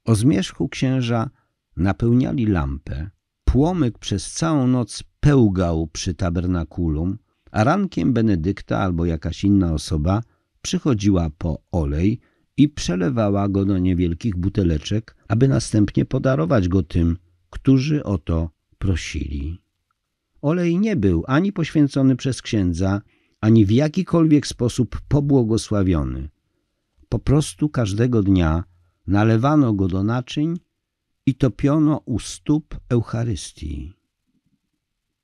O zmierzchu księża napełniali lampę, płomyk przez całą noc pełgał przy tabernakulum, a rankiem Benedykta albo jakaś inna osoba przychodziła po olej i przelewała go do niewielkich buteleczek, aby następnie podarować go tym, którzy o to prosili. Olej nie był ani poświęcony przez księdza, ani w jakikolwiek sposób pobłogosławiony. Po prostu każdego dnia nalewano go do naczyń i topiono u stóp Eucharystii.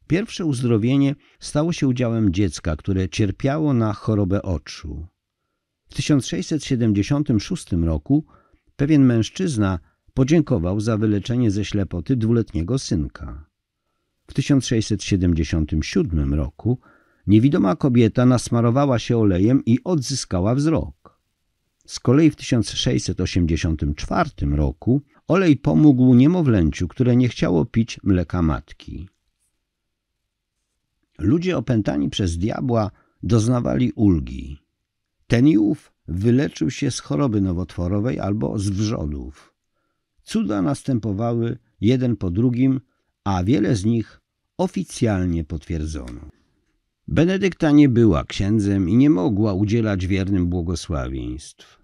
Pierwsze uzdrowienie stało się udziałem dziecka, które cierpiało na chorobę oczu. W 1676 roku pewien mężczyzna podziękował za wyleczenie ze ślepoty dwuletniego synka. W 1677 roku niewidoma kobieta nasmarowała się olejem i odzyskała wzrok. Z kolei w 1684 roku olej pomógł niemowlęciu, które nie chciało pić mleka matki. Ludzie opętani przez diabła doznawali ulgi. Ten i ów wyleczył się z choroby nowotworowej albo z wrzodów. Cuda następowały jeden po drugim, a wiele z nich oficjalnie potwierdzono. Benedykta nie była księdzem i nie mogła udzielać wiernym błogosławieństw.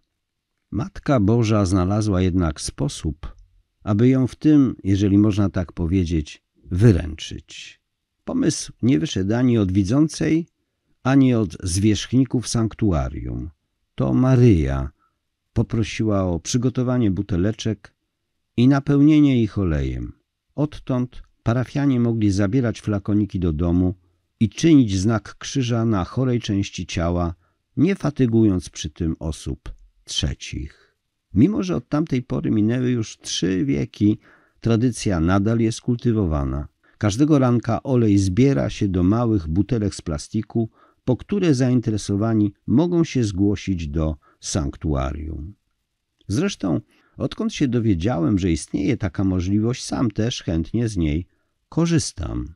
Matka Boża znalazła jednak sposób, aby ją w tym, jeżeli można tak powiedzieć, wyręczyć. Pomysł nie wyszedł ani od widzącej, ani od zwierzchników sanktuarium. To Maryja poprosiła o przygotowanie buteleczek i napełnienie ich olejem. Odtąd parafianie mogli zabierać flakoniki do domu i czynić znak krzyża na chorej części ciała, nie fatygując przy tym osób, trzecich. Mimo, że od tamtej pory minęły już trzy wieki, tradycja nadal jest kultywowana. Każdego ranka olej zbiera się do małych butelek z plastiku, po które zainteresowani mogą się zgłosić do sanktuarium. Zresztą, odkąd się dowiedziałem, że istnieje taka możliwość, sam też chętnie z niej korzystam.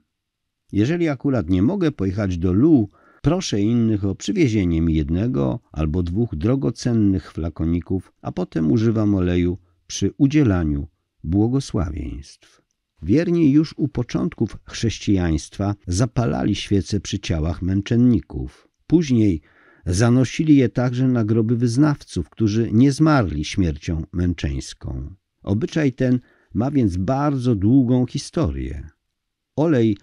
Jeżeli akurat nie mogę pojechać do Lu Proszę innych o przywiezienie mi jednego albo dwóch drogocennych flakoników, a potem używam oleju przy udzielaniu błogosławieństw. Wierni już u początków chrześcijaństwa zapalali świece przy ciałach męczenników. Później zanosili je także na groby wyznawców, którzy nie zmarli śmiercią męczeńską. Obyczaj ten ma więc bardzo długą historię. Olej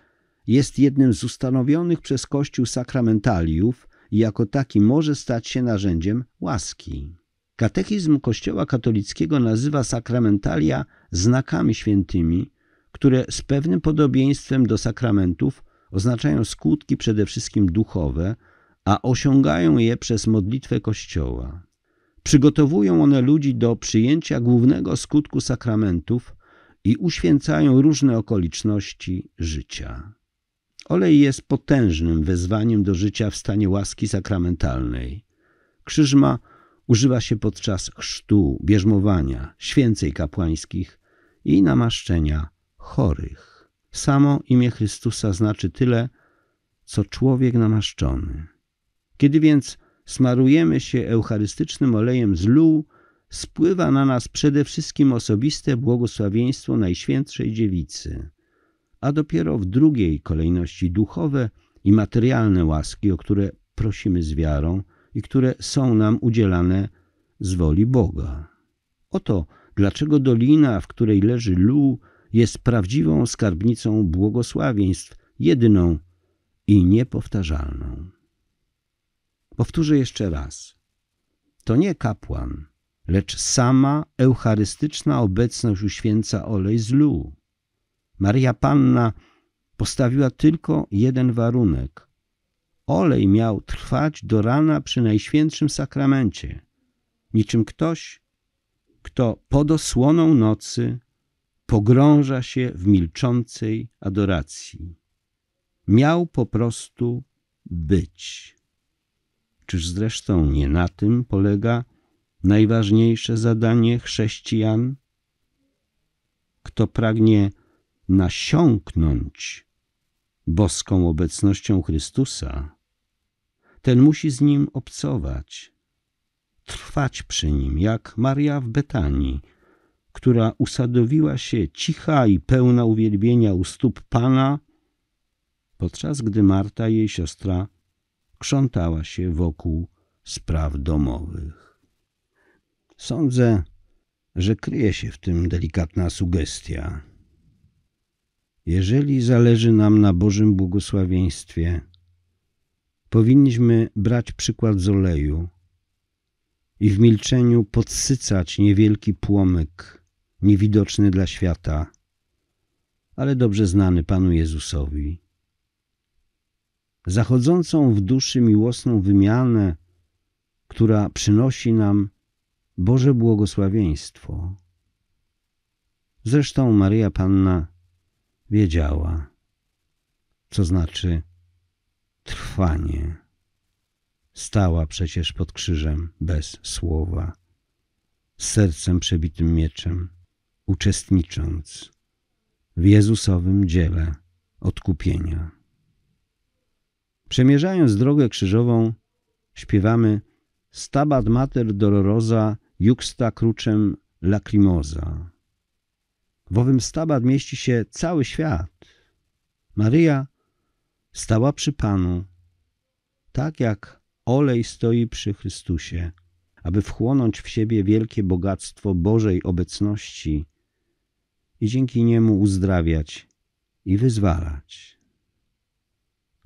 jest jednym z ustanowionych przez Kościół sakramentaliów i jako taki może stać się narzędziem łaski. Katechizm Kościoła katolickiego nazywa sakramentalia znakami świętymi, które z pewnym podobieństwem do sakramentów oznaczają skutki przede wszystkim duchowe, a osiągają je przez modlitwę Kościoła. Przygotowują one ludzi do przyjęcia głównego skutku sakramentów i uświęcają różne okoliczności życia. Olej jest potężnym wezwaniem do życia w stanie łaski sakramentalnej. Krzyżma używa się podczas chrztu, bierzmowania, święcej kapłańskich i namaszczenia chorych. Samo imię Chrystusa znaczy tyle, co człowiek namaszczony. Kiedy więc smarujemy się eucharystycznym olejem z lół, spływa na nas przede wszystkim osobiste błogosławieństwo Najświętszej Dziewicy a dopiero w drugiej kolejności duchowe i materialne łaski, o które prosimy z wiarą i które są nam udzielane z woli Boga. Oto dlaczego dolina, w której leży Lu, jest prawdziwą skarbnicą błogosławieństw, jedyną i niepowtarzalną. Powtórzę jeszcze raz. To nie kapłan, lecz sama eucharystyczna obecność uświęca olej z Lu. Maria Panna postawiła tylko jeden warunek. Olej miał trwać do rana przy Najświętszym Sakramencie, niczym ktoś, kto pod osłoną nocy pogrąża się w milczącej adoracji. Miał po prostu być. Czyż zresztą nie na tym polega najważniejsze zadanie chrześcijan? Kto pragnie nasiąknąć boską obecnością Chrystusa, ten musi z nim obcować, trwać przy nim, jak Maria w Betanii, która usadowiła się cicha i pełna uwielbienia u stóp Pana, podczas gdy Marta, jej siostra, krzątała się wokół spraw domowych. Sądzę, że kryje się w tym delikatna sugestia jeżeli zależy nam na Bożym błogosławieństwie, powinniśmy brać przykład z oleju i w milczeniu podsycać niewielki płomyk, niewidoczny dla świata, ale dobrze znany Panu Jezusowi. Zachodzącą w duszy miłosną wymianę, która przynosi nam Boże błogosławieństwo. Zresztą Maria Panna wiedziała, co znaczy trwanie. Stała przecież pod krzyżem bez słowa, z sercem przebitym mieczem, uczestnicząc w Jezusowym dziele odkupienia. Przemierzając drogę krzyżową, śpiewamy Stabat mater dolorosa, juxta crucem lacrimosa w owym stabat mieści się cały świat. Maryja stała przy Panu, tak jak olej stoi przy Chrystusie, aby wchłonąć w siebie wielkie bogactwo Bożej obecności i dzięki niemu uzdrawiać i wyzwalać.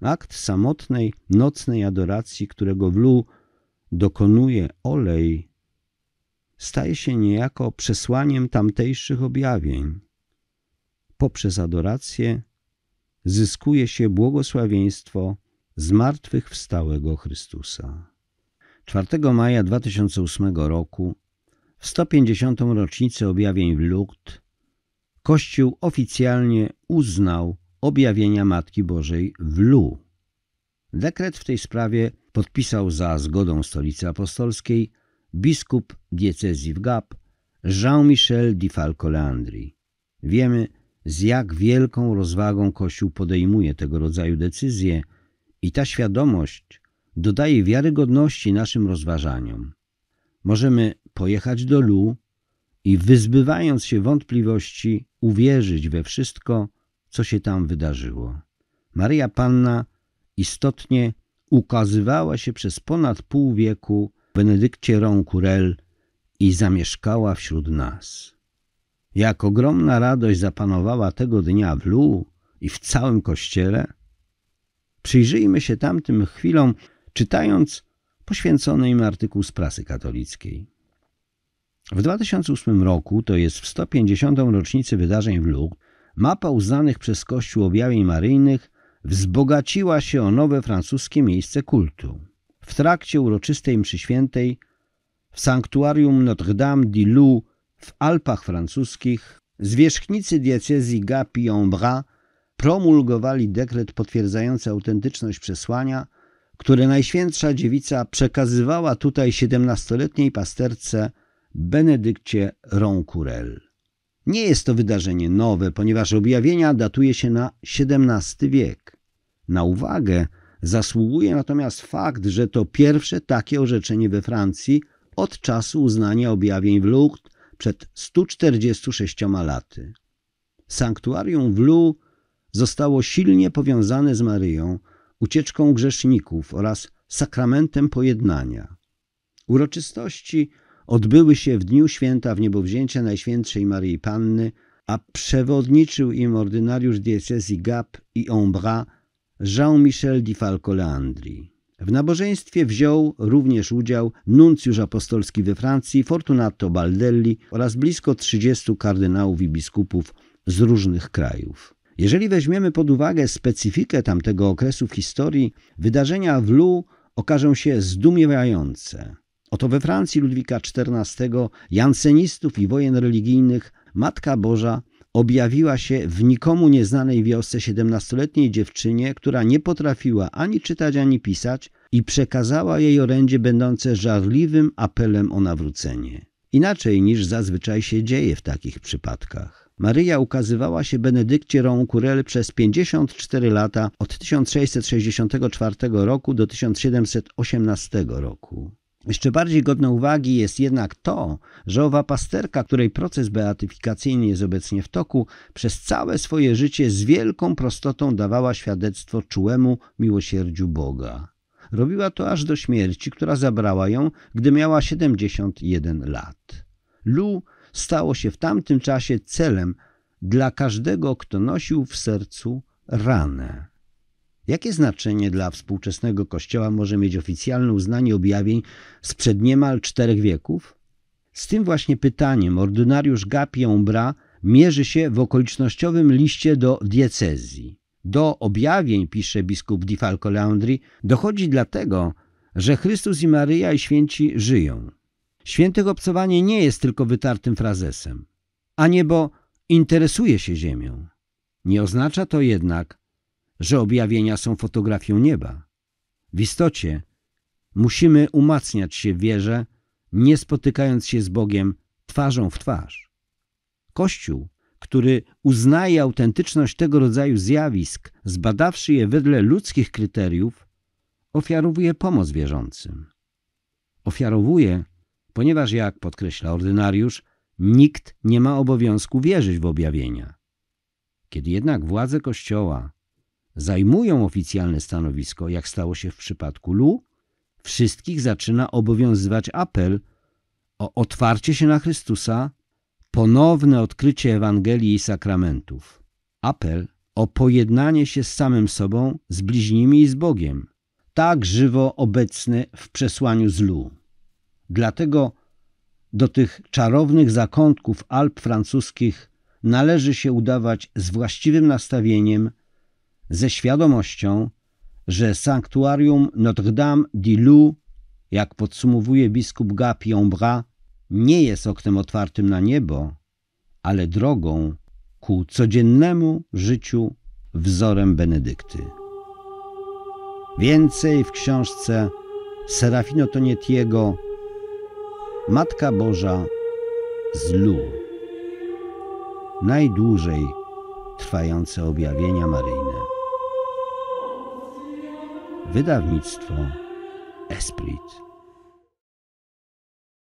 Akt samotnej, nocnej adoracji, którego w Lu dokonuje olej, staje się niejako przesłaniem tamtejszych objawień. Poprzez adorację zyskuje się błogosławieństwo zmartwychwstałego Chrystusa. 4 maja 2008 roku, w 150. rocznicę objawień w Lukt, Kościół oficjalnie uznał objawienia Matki Bożej w Lu. Dekret w tej sprawie podpisał za zgodą Stolicy Apostolskiej biskup diecezji w Gap, Jean-Michel Di Falco Leandri. Wiemy, z jak wielką rozwagą Kościół podejmuje tego rodzaju decyzje i ta świadomość dodaje wiarygodności naszym rozważaniom. Możemy pojechać do Lu i wyzbywając się wątpliwości uwierzyć we wszystko, co się tam wydarzyło. Maria Panna istotnie ukazywała się przez ponad pół wieku Benedykcie Roncourel i zamieszkała wśród nas. Jak ogromna radość zapanowała tego dnia w Lu i w całym kościele. Przyjrzyjmy się tamtym chwilom, czytając poświęcony im artykuł z prasy katolickiej. W 2008 roku, to jest w 150. rocznicy wydarzeń w Lourdes, mapa uznanych przez Kościół objawień maryjnych wzbogaciła się o nowe francuskie miejsce kultu w trakcie uroczystej mszy świętej w sanktuarium Notre-Dame d'Ilou w Alpach francuskich zwierzchnicy diecezji Gapi-en-Bras promulgowali dekret potwierdzający autentyczność przesłania, które Najświętsza Dziewica przekazywała tutaj siedemnastoletniej pasterce Benedykcie Roncourel. Nie jest to wydarzenie nowe, ponieważ objawienia datuje się na XVII wiek. Na uwagę Zasługuje natomiast fakt, że to pierwsze takie orzeczenie we Francji od czasu uznania objawień w Lourdes przed 146 laty. Sanktuarium w Lourdes zostało silnie powiązane z Maryją, ucieczką grzeszników oraz sakramentem pojednania. Uroczystości odbyły się w dniu święta w niebowzięcia Najświętszej Maryi Panny, a przewodniczył im ordynariusz diecezji Gap i Ombra Jean-Michel di Falco Leandri. W nabożeństwie wziął również udział nuncjusz apostolski we Francji Fortunato Baldelli oraz blisko 30 kardynałów i biskupów z różnych krajów. Jeżeli weźmiemy pod uwagę specyfikę tamtego okresu w historii, wydarzenia w Lu okażą się zdumiewające. Oto we Francji Ludwika XIV, jansenistów i wojen religijnych, Matka Boża objawiła się w nikomu nieznanej wiosce siedemnastoletniej dziewczynie, która nie potrafiła ani czytać, ani pisać i przekazała jej orędzie będące żarliwym apelem o nawrócenie. Inaczej niż zazwyczaj się dzieje w takich przypadkach. Maryja ukazywała się Benedykcie Roncourel przez 54 lata od 1664 roku do 1718 roku. Jeszcze bardziej godne uwagi jest jednak to, że owa pasterka, której proces beatyfikacyjny jest obecnie w toku, przez całe swoje życie z wielką prostotą dawała świadectwo czułemu miłosierdziu Boga. Robiła to aż do śmierci, która zabrała ją, gdy miała 71 lat. Lu stało się w tamtym czasie celem dla każdego, kto nosił w sercu ranę. Jakie znaczenie dla współczesnego Kościoła może mieć oficjalne uznanie objawień sprzed niemal czterech wieków? Z tym właśnie pytaniem ordynariusz Gapią Bra mierzy się w okolicznościowym liście do diecezji. Do objawień, pisze biskup Di Falco Leandri, dochodzi dlatego, że Chrystus i Maryja i święci żyją. Świętych obcowanie nie jest tylko wytartym frazesem, a niebo interesuje się ziemią. Nie oznacza to jednak, że objawienia są fotografią nieba. W istocie musimy umacniać się w wierze, nie spotykając się z Bogiem twarzą w twarz. Kościół, który uznaje autentyczność tego rodzaju zjawisk, zbadawszy je wedle ludzkich kryteriów, ofiarowuje pomoc wierzącym. Ofiarowuje, ponieważ jak podkreśla ordynariusz, nikt nie ma obowiązku wierzyć w objawienia. Kiedy jednak władze Kościoła zajmują oficjalne stanowisko, jak stało się w przypadku Lu, wszystkich zaczyna obowiązywać apel o otwarcie się na Chrystusa, ponowne odkrycie Ewangelii i sakramentów. Apel o pojednanie się z samym sobą, z bliźnimi i z Bogiem, tak żywo obecny w przesłaniu z Lu. Dlatego do tych czarownych zakątków Alp francuskich należy się udawać z właściwym nastawieniem – ze świadomością, że sanktuarium Notre-Dame d'Ilou, jak podsumowuje biskup Gapion-Bras, nie jest oknem otwartym na niebo, ale drogą ku codziennemu życiu wzorem Benedykty. Więcej w książce Serafino Tonietiego Matka Boża z Lu. Najdłużej trwające objawienia maryjne. Wydawnictwo Esprit.